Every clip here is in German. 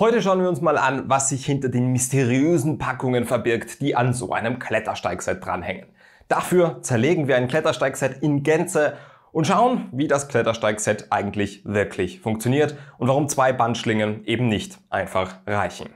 Heute schauen wir uns mal an, was sich hinter den mysteriösen Packungen verbirgt, die an so einem Klettersteigset dranhängen. Dafür zerlegen wir ein Klettersteigset in Gänze und schauen, wie das Klettersteigset eigentlich wirklich funktioniert und warum zwei Bandschlingen eben nicht einfach reichen.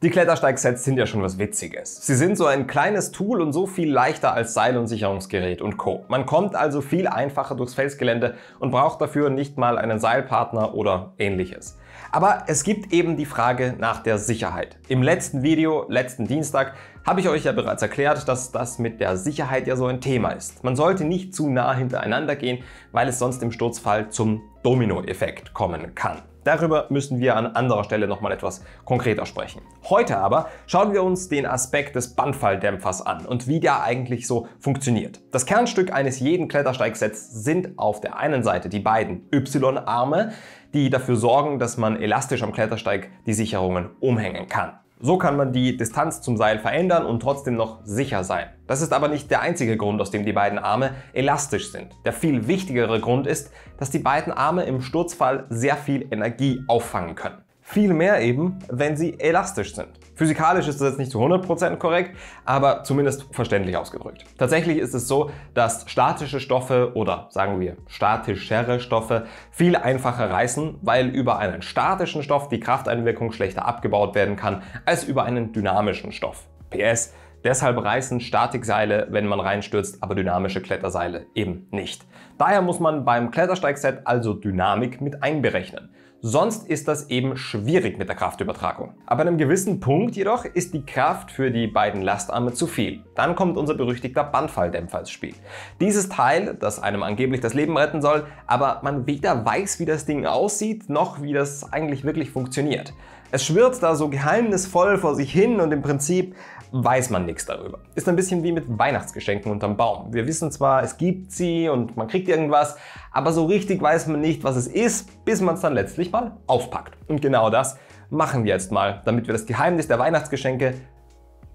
Die Klettersteigsets sind ja schon was Witziges. Sie sind so ein kleines Tool und so viel leichter als Seil und Sicherungsgerät und Co. Man kommt also viel einfacher durchs Felsgelände und braucht dafür nicht mal einen Seilpartner oder ähnliches. Aber es gibt eben die Frage nach der Sicherheit. Im letzten Video, letzten Dienstag, habe ich euch ja bereits erklärt, dass das mit der Sicherheit ja so ein Thema ist. Man sollte nicht zu nah hintereinander gehen, weil es sonst im Sturzfall zum Dominoeffekt kommen kann. Darüber müssen wir an anderer Stelle nochmal etwas konkreter sprechen. Heute aber schauen wir uns den Aspekt des Bandfalldämpfers an und wie der eigentlich so funktioniert. Das Kernstück eines jeden Klettersteigsätz sind auf der einen Seite die beiden Y-Arme, die dafür sorgen, dass man elastisch am Klettersteig die Sicherungen umhängen kann. So kann man die Distanz zum Seil verändern und trotzdem noch sicher sein. Das ist aber nicht der einzige Grund, aus dem die beiden Arme elastisch sind. Der viel wichtigere Grund ist, dass die beiden Arme im Sturzfall sehr viel Energie auffangen können viel mehr eben, wenn sie elastisch sind. Physikalisch ist das jetzt nicht zu 100% korrekt, aber zumindest verständlich ausgedrückt. Tatsächlich ist es so, dass statische Stoffe oder sagen wir statischere Stoffe viel einfacher reißen, weil über einen statischen Stoff die Krafteinwirkung schlechter abgebaut werden kann als über einen dynamischen Stoff. PS, Deshalb reißen Statikseile, wenn man reinstürzt, aber dynamische Kletterseile eben nicht. Daher muss man beim Klettersteigset also Dynamik mit einberechnen. Sonst ist das eben schwierig mit der Kraftübertragung. Ab einem gewissen Punkt jedoch ist die Kraft für die beiden Lastarme zu viel. Dann kommt unser berüchtigter Bandfalldämpfer ins Spiel. Dieses Teil, das einem angeblich das Leben retten soll, aber man weder weiß, wie das Ding aussieht, noch wie das eigentlich wirklich funktioniert. Es schwirrt da so geheimnisvoll vor sich hin und im Prinzip weiß man nichts darüber. Ist ein bisschen wie mit Weihnachtsgeschenken unterm Baum. Wir wissen zwar, es gibt sie und man kriegt irgendwas, aber so richtig weiß man nicht, was es ist, bis man es dann letztlich mal aufpackt. Und genau das machen wir jetzt mal, damit wir das Geheimnis der Weihnachtsgeschenke,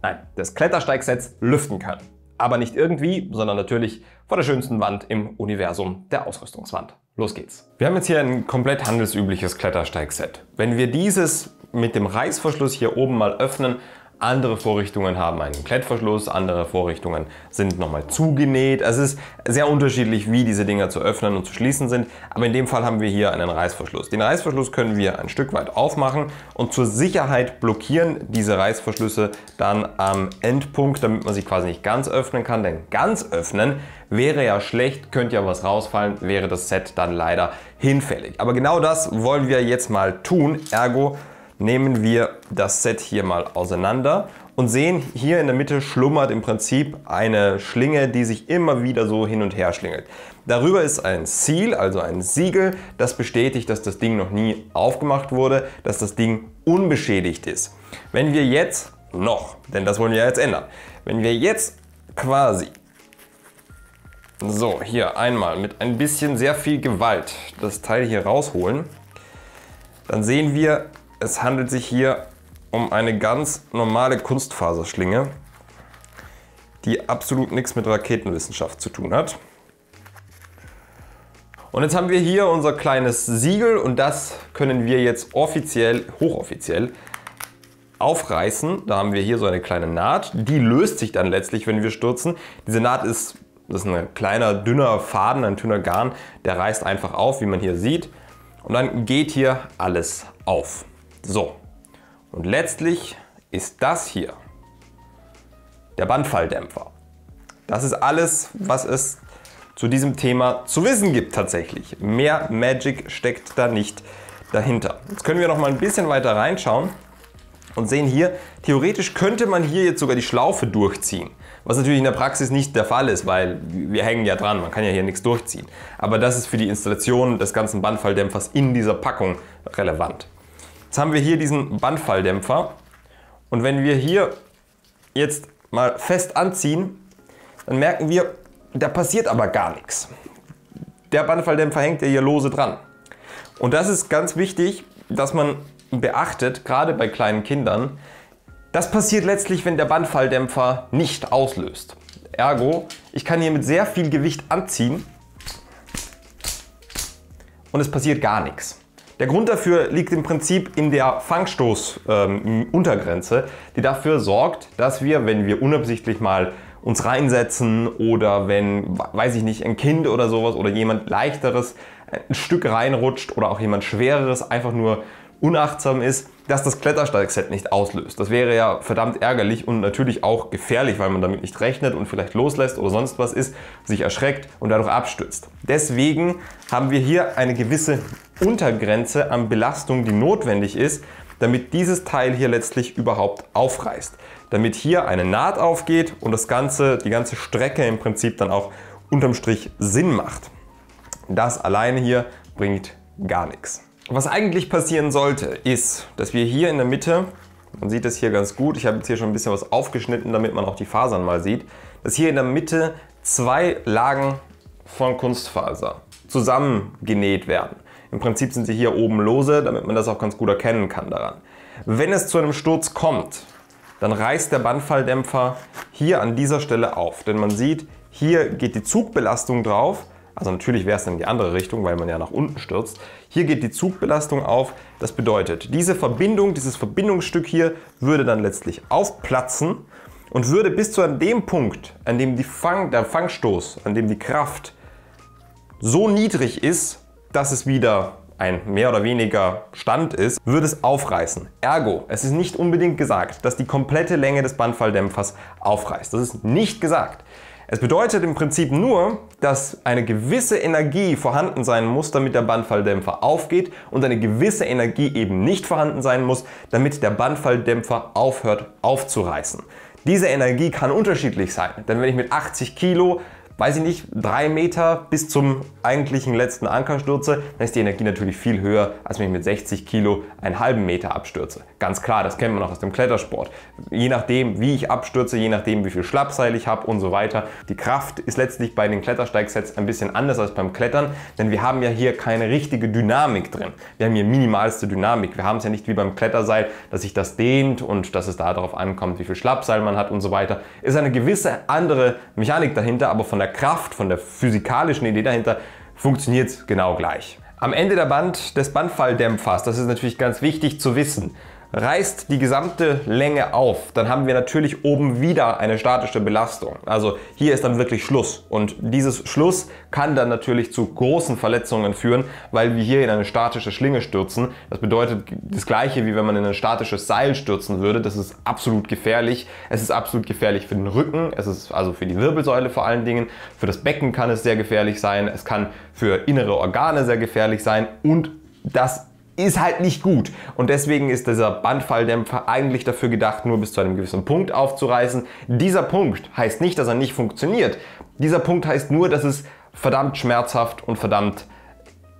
nein, des Klettersteigsets lüften können. Aber nicht irgendwie, sondern natürlich vor der schönsten Wand im Universum der Ausrüstungswand. Los geht's. Wir haben jetzt hier ein komplett handelsübliches Klettersteigset. Wenn wir dieses mit dem Reißverschluss hier oben mal öffnen, andere Vorrichtungen haben einen Klettverschluss, andere Vorrichtungen sind nochmal zugenäht. Also es ist sehr unterschiedlich, wie diese Dinger zu öffnen und zu schließen sind. Aber in dem Fall haben wir hier einen Reißverschluss. Den Reißverschluss können wir ein Stück weit aufmachen und zur Sicherheit blockieren diese Reißverschlüsse dann am Endpunkt, damit man sie quasi nicht ganz öffnen kann. Denn ganz öffnen wäre ja schlecht, könnte ja was rausfallen, wäre das Set dann leider hinfällig. Aber genau das wollen wir jetzt mal tun. Ergo nehmen wir das Set hier mal auseinander und sehen, hier in der Mitte schlummert im Prinzip eine Schlinge, die sich immer wieder so hin und her schlingelt. Darüber ist ein Seal, also ein Siegel, das bestätigt, dass das Ding noch nie aufgemacht wurde, dass das Ding unbeschädigt ist. Wenn wir jetzt noch, denn das wollen wir jetzt ändern, wenn wir jetzt quasi so hier einmal mit ein bisschen sehr viel Gewalt das Teil hier rausholen, dann sehen wir, es handelt sich hier um eine ganz normale Kunstfaserschlinge, die absolut nichts mit Raketenwissenschaft zu tun hat. Und jetzt haben wir hier unser kleines Siegel und das können wir jetzt offiziell, hochoffiziell, aufreißen. Da haben wir hier so eine kleine Naht. Die löst sich dann letztlich, wenn wir stürzen. Diese Naht ist, das ist ein kleiner, dünner Faden, ein dünner Garn. Der reißt einfach auf, wie man hier sieht. Und dann geht hier alles auf. So, und letztlich ist das hier der Bandfalldämpfer. Das ist alles, was es zu diesem Thema zu wissen gibt tatsächlich. Mehr Magic steckt da nicht dahinter. Jetzt können wir noch mal ein bisschen weiter reinschauen und sehen hier, theoretisch könnte man hier jetzt sogar die Schlaufe durchziehen. Was natürlich in der Praxis nicht der Fall ist, weil wir hängen ja dran, man kann ja hier nichts durchziehen. Aber das ist für die Installation des ganzen Bandfalldämpfers in dieser Packung relevant. Jetzt haben wir hier diesen Bandfalldämpfer und wenn wir hier jetzt mal fest anziehen, dann merken wir, da passiert aber gar nichts. Der Bandfalldämpfer hängt ja hier lose dran. Und das ist ganz wichtig, dass man beachtet, gerade bei kleinen Kindern, das passiert letztlich, wenn der Bandfalldämpfer nicht auslöst. Ergo, ich kann hier mit sehr viel Gewicht anziehen und es passiert gar nichts. Der Grund dafür liegt im Prinzip in der Fangstoßuntergrenze, ähm, die dafür sorgt, dass wir, wenn wir unabsichtlich mal uns reinsetzen oder wenn, weiß ich nicht, ein Kind oder sowas oder jemand leichteres äh, ein Stück reinrutscht oder auch jemand schwereres einfach nur unachtsam ist, dass das Klettersteigset nicht auslöst. Das wäre ja verdammt ärgerlich und natürlich auch gefährlich, weil man damit nicht rechnet und vielleicht loslässt oder sonst was ist, sich erschreckt und dadurch abstürzt. Deswegen haben wir hier eine gewisse Untergrenze an Belastung, die notwendig ist, damit dieses Teil hier letztlich überhaupt aufreißt. Damit hier eine Naht aufgeht und das ganze, die ganze Strecke im Prinzip dann auch unterm Strich Sinn macht. Das alleine hier bringt gar nichts. Was eigentlich passieren sollte, ist, dass wir hier in der Mitte, man sieht das hier ganz gut, ich habe jetzt hier schon ein bisschen was aufgeschnitten, damit man auch die Fasern mal sieht, dass hier in der Mitte zwei Lagen von Kunstfaser zusammengenäht werden. Im Prinzip sind sie hier oben lose, damit man das auch ganz gut erkennen kann daran. Wenn es zu einem Sturz kommt, dann reißt der Bandfalldämpfer hier an dieser Stelle auf. Denn man sieht, hier geht die Zugbelastung drauf. Also natürlich wäre es dann in die andere Richtung, weil man ja nach unten stürzt. Hier geht die Zugbelastung auf. Das bedeutet, diese Verbindung, dieses Verbindungsstück hier würde dann letztlich aufplatzen und würde bis zu an dem Punkt, an dem Fang, der Fangstoß, an dem die Kraft so niedrig ist, dass es wieder ein mehr oder weniger Stand ist, würde es aufreißen. Ergo, es ist nicht unbedingt gesagt, dass die komplette Länge des Bandfalldämpfers aufreißt. Das ist nicht gesagt. Es bedeutet im Prinzip nur, dass eine gewisse Energie vorhanden sein muss, damit der Bandfalldämpfer aufgeht und eine gewisse Energie eben nicht vorhanden sein muss, damit der Bandfalldämpfer aufhört aufzureißen. Diese Energie kann unterschiedlich sein, denn wenn ich mit 80 Kilo weiß ich nicht, drei Meter bis zum eigentlichen letzten Anker stürze, dann ist die Energie natürlich viel höher, als wenn ich mit 60 Kilo einen halben Meter abstürze. Ganz klar, das kennt man auch aus dem Klettersport. Je nachdem, wie ich abstürze, je nachdem, wie viel Schlappseil ich habe und so weiter. Die Kraft ist letztlich bei den Klettersteigsets ein bisschen anders als beim Klettern, denn wir haben ja hier keine richtige Dynamik drin. Wir haben hier minimalste Dynamik. Wir haben es ja nicht wie beim Kletterseil, dass sich das dehnt und dass es darauf ankommt, wie viel Schlappseil man hat und so weiter. Ist eine gewisse andere Mechanik dahinter, aber von der der Kraft, von der physikalischen Idee dahinter, funktioniert es genau gleich. Am Ende der Band des Bandfalldämpfers, das ist natürlich ganz wichtig zu wissen, reißt die gesamte Länge auf, dann haben wir natürlich oben wieder eine statische Belastung. Also hier ist dann wirklich Schluss. Und dieses Schluss kann dann natürlich zu großen Verletzungen führen, weil wir hier in eine statische Schlinge stürzen. Das bedeutet das gleiche, wie wenn man in ein statisches Seil stürzen würde. Das ist absolut gefährlich. Es ist absolut gefährlich für den Rücken, es ist also für die Wirbelsäule vor allen Dingen. Für das Becken kann es sehr gefährlich sein. Es kann für innere Organe sehr gefährlich sein und das ist halt nicht gut. Und deswegen ist dieser Bandfalldämpfer eigentlich dafür gedacht, nur bis zu einem gewissen Punkt aufzureißen. Dieser Punkt heißt nicht, dass er nicht funktioniert. Dieser Punkt heißt nur, dass es verdammt schmerzhaft und verdammt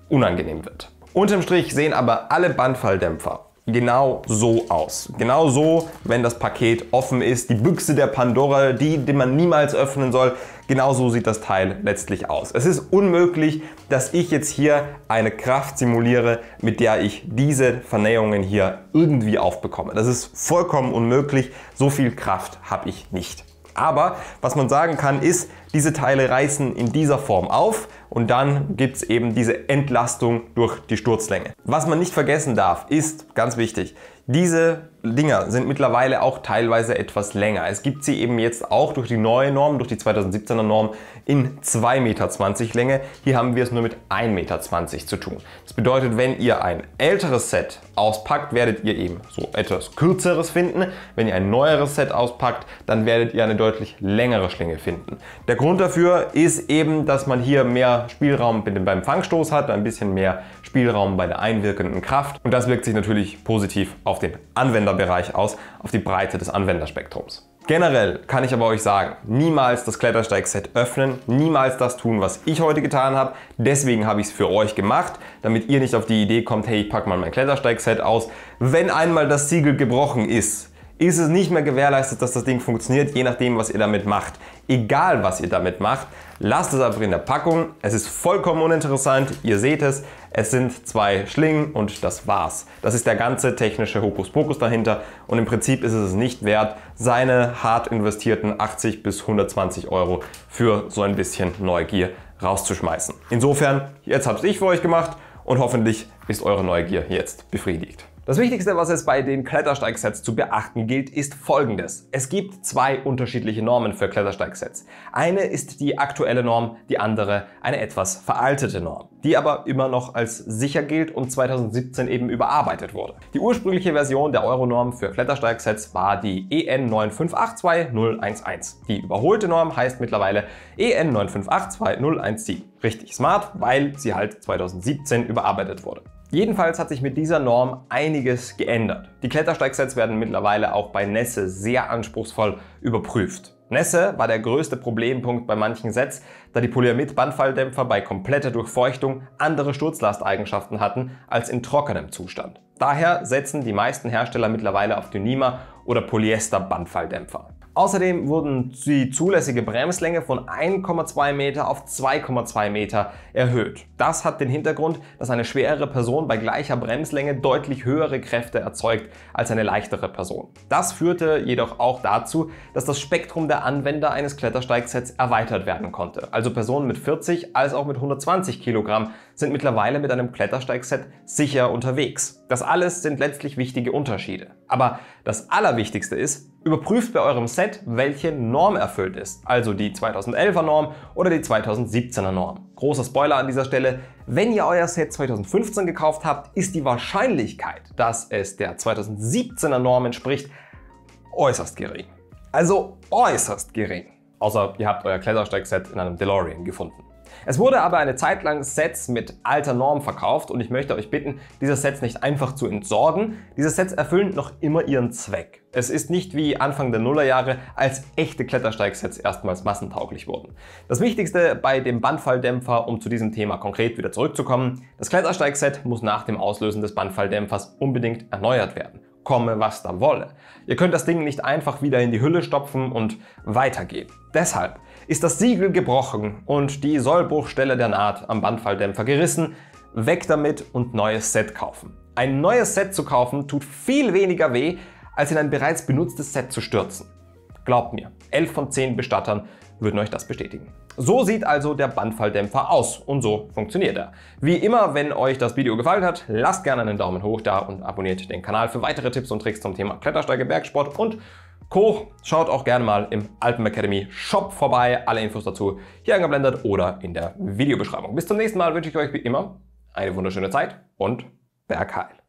unangenehm wird. Unterm Strich sehen aber alle Bandfalldämpfer genau so aus. Genau so, wenn das Paket offen ist, die Büchse der Pandora, die, die man niemals öffnen soll, genau so sieht das Teil letztlich aus. Es ist unmöglich, dass ich jetzt hier eine Kraft simuliere, mit der ich diese Vernähungen hier irgendwie aufbekomme. Das ist vollkommen unmöglich, so viel Kraft habe ich nicht. Aber was man sagen kann ist, diese Teile reißen in dieser Form auf und dann gibt es eben diese Entlastung durch die Sturzlänge. Was man nicht vergessen darf, ist ganz wichtig, diese Dinger sind mittlerweile auch teilweise etwas länger. Es gibt sie eben jetzt auch durch die neue Norm, durch die 2017er Norm in 2,20 Meter Länge. Hier haben wir es nur mit 1,20 Meter zu tun. Das bedeutet, wenn ihr ein älteres Set auspackt, werdet ihr eben so etwas kürzeres finden. Wenn ihr ein neueres Set auspackt, dann werdet ihr eine deutlich längere Schlinge finden. Der Grund dafür ist eben, dass man hier mehr Spielraum beim Fangstoß hat, ein bisschen mehr Spielraum bei der einwirkenden Kraft. Und das wirkt sich natürlich positiv auf den Anwenderbereich aus, auf die Breite des Anwenderspektrums. Generell kann ich aber euch sagen, niemals das Klettersteig-Set öffnen, niemals das tun, was ich heute getan habe. Deswegen habe ich es für euch gemacht, damit ihr nicht auf die Idee kommt, hey, ich packe mal mein Klettersteig-Set aus. Wenn einmal das Siegel gebrochen ist, ist es nicht mehr gewährleistet, dass das Ding funktioniert, je nachdem, was ihr damit macht. Egal, was ihr damit macht, lasst es einfach in der Packung. Es ist vollkommen uninteressant. Ihr seht es, es sind zwei Schlingen und das war's. Das ist der ganze technische Hokuspokus dahinter und im Prinzip ist es nicht wert, seine hart investierten 80 bis 120 Euro für so ein bisschen Neugier rauszuschmeißen. Insofern, jetzt hab's ich für euch gemacht und hoffentlich ist eure Neugier jetzt befriedigt. Das Wichtigste, was es bei den Klettersteigsets zu beachten gilt, ist folgendes. Es gibt zwei unterschiedliche Normen für Klettersteigsets. Eine ist die aktuelle Norm, die andere eine etwas veraltete Norm, die aber immer noch als sicher gilt und 2017 eben überarbeitet wurde. Die ursprüngliche Version der Euronorm für Klettersteigsets war die EN 9582011. Die überholte Norm heißt mittlerweile e EN 9582017. Richtig smart, weil sie halt 2017 überarbeitet wurde. Jedenfalls hat sich mit dieser Norm einiges geändert. Die Klettersteigsätze werden mittlerweile auch bei Nässe sehr anspruchsvoll überprüft. Nässe war der größte Problempunkt bei manchen Sets, da die Polyamid-Bandfalldämpfer bei kompletter Durchfeuchtung andere Sturzlasteigenschaften hatten als in trockenem Zustand. Daher setzen die meisten Hersteller mittlerweile auf Dynima oder Polyester-Bandfalldämpfer. Außerdem wurden die zulässige Bremslänge von 1,2 Meter auf 2,2 Meter erhöht. Das hat den Hintergrund, dass eine schwerere Person bei gleicher Bremslänge deutlich höhere Kräfte erzeugt als eine leichtere Person. Das führte jedoch auch dazu, dass das Spektrum der Anwender eines Klettersteigsets erweitert werden konnte. Also Personen mit 40 als auch mit 120 Kilogramm sind mittlerweile mit einem Klettersteigset sicher unterwegs. Das alles sind letztlich wichtige Unterschiede. Aber das Allerwichtigste ist, überprüft bei eurem Set, welche Norm erfüllt ist, also die 2011er Norm oder die 2017er Norm. Großer Spoiler an dieser Stelle, wenn ihr euer Set 2015 gekauft habt, ist die Wahrscheinlichkeit, dass es der 2017er Norm entspricht, äußerst gering. Also äußerst gering. Außer ihr habt euer Klettersteigset in einem DeLorean gefunden. Es wurde aber eine Zeit lang Sets mit alter Norm verkauft und ich möchte euch bitten, diese Sets nicht einfach zu entsorgen. Diese Sets erfüllen noch immer ihren Zweck. Es ist nicht wie Anfang der Nullerjahre, als echte Klettersteigsets erstmals massentauglich wurden. Das Wichtigste bei dem Bandfalldämpfer, um zu diesem Thema konkret wieder zurückzukommen, das Klettersteigset muss nach dem Auslösen des Bandfalldämpfers unbedingt erneuert werden komme, was da wolle. Ihr könnt das Ding nicht einfach wieder in die Hülle stopfen und weitergehen. Deshalb ist das Siegel gebrochen und die Sollbruchstelle der Naht am Bandfalldämpfer gerissen. Weg damit und neues Set kaufen. Ein neues Set zu kaufen tut viel weniger weh, als in ein bereits benutztes Set zu stürzen. Glaubt mir, 11 von 10 Bestattern würden euch das bestätigen. So sieht also der Bandfalldämpfer aus und so funktioniert er. Wie immer, wenn euch das Video gefallen hat, lasst gerne einen Daumen hoch da und abonniert den Kanal für weitere Tipps und Tricks zum Thema Klettersteige, Bergsport und Co. Schaut auch gerne mal im Alpen Academy Shop vorbei. Alle Infos dazu hier eingeblendet oder in der Videobeschreibung. Bis zum nächsten Mal wünsche ich euch wie immer eine wunderschöne Zeit und Bergheil.